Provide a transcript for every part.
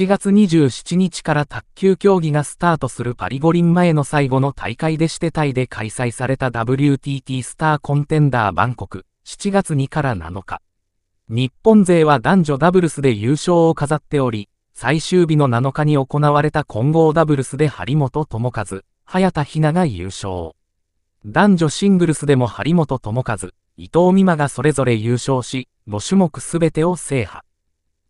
7月27日から卓球競技がスタートするパリ五輪前の最後の大会でしてタイで開催された WTT スターコンテンダーバンコク7月2から7日。日本勢は男女ダブルスで優勝を飾っており、最終日の7日に行われた混合ダブルスで張本智和、早田ひなが優勝。男女シングルスでも張本智和、伊藤美誠がそれぞれ優勝し、5種目すべてを制覇。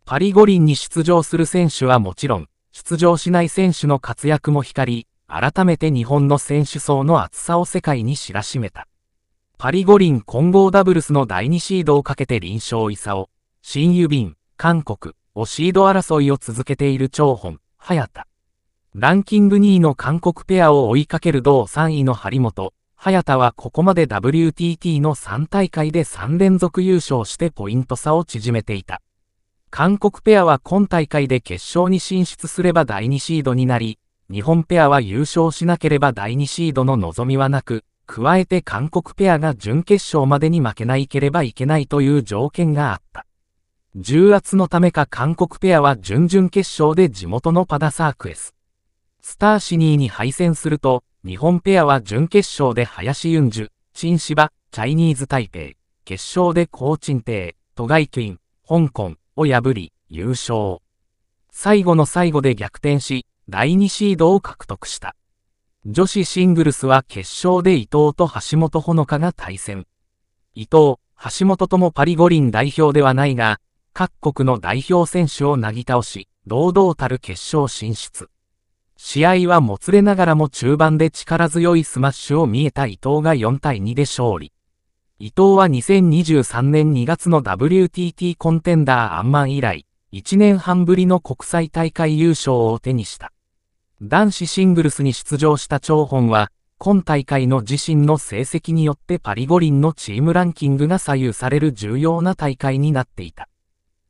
パリ五輪に出場する選手はもちろん、出場しない選手の活躍も光り、改めて日本の選手層の厚さを世界に知らしめた。パリ五輪混合ダブルスの第2シードをかけて臨床功、新郵便、韓国、をシード争いを続けている張本、早田。ランキング2位の韓国ペアを追いかける同3位の張本、早田はここまで WTT の3大会で3連続優勝してポイント差を縮めていた。韓国ペアは今大会で決勝に進出すれば第2シードになり、日本ペアは優勝しなければ第2シードの望みはなく、加えて韓国ペアが準決勝までに負けないければいけないという条件があった。重圧のためか韓国ペアは準々決勝で地元のパダサークエス。スターシニーに敗戦すると、日本ペアは準決勝で林ユンジュ、陳芝、チャイニーズ台北、決勝で高鎮亭、都外イキュイン、香港、を破り、優勝。最後の最後で逆転し、第2シードを獲得した。女子シングルスは決勝で伊藤と橋本穂香が対戦。伊藤、橋本ともパリ五輪代表ではないが、各国の代表選手をなぎ倒し、堂々たる決勝進出。試合はもつれながらも中盤で力強いスマッシュを見えた伊藤が4対2で勝利。伊藤は2023年2月の WTT コンテンダーアンマン以来、1年半ぶりの国際大会優勝を手にした。男子シングルスに出場した張本は、今大会の自身の成績によってパリ五輪のチームランキングが左右される重要な大会になっていた。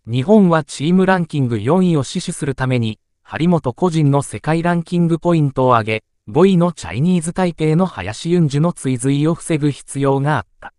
日本はチームランキング4位を死守するために、張本個人の世界ランキングポイントを上げ、5位のチャイニーズ台北の林雲樹の追随を防ぐ必要があった。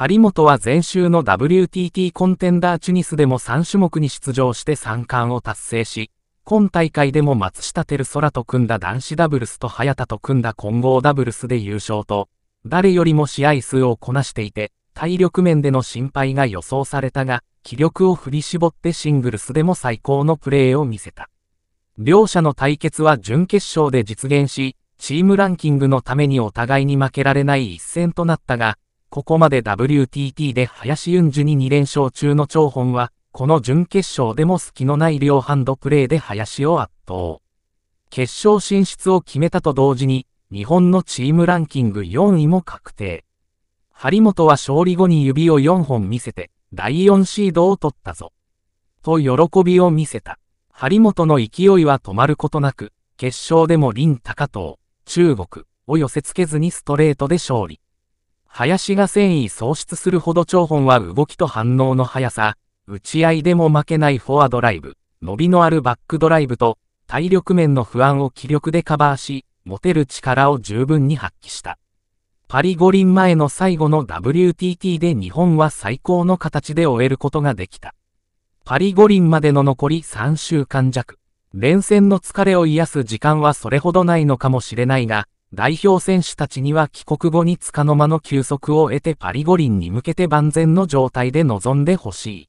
張本は前週の WTT コンテンダーチュニスでも3種目に出場して3冠を達成し、今大会でも松下照空と組んだ男子ダブルスと早田と組んだ混合ダブルスで優勝と、誰よりも試合数をこなしていて、体力面での心配が予想されたが、気力を振り絞ってシングルスでも最高のプレーを見せた。両者の対決は準決勝で実現し、チームランキングのためにお互いに負けられない一戦となったが、ここまで WTT で林雲樹に2連勝中の張本は、この準決勝でも隙のない両ハンドプレーで林を圧倒。決勝進出を決めたと同時に、日本のチームランキング4位も確定。張本は勝利後に指を4本見せて、第4シードを取ったぞ。と喜びを見せた。張本の勢いは止まることなく、決勝でも林高藤、中国を寄せ付けずにストレートで勝利。林が繊維喪失するほど張本は動きと反応の速さ、打ち合いでも負けないフォアドライブ、伸びのあるバックドライブと、体力面の不安を気力でカバーし、持てる力を十分に発揮した。パリ五輪前の最後の WTT で日本は最高の形で終えることができた。パリ五輪までの残り3週間弱。連戦の疲れを癒す時間はそれほどないのかもしれないが、代表選手たちには帰国後に束の間の休息を得てパリ五輪に向けて万全の状態で臨んでほしい。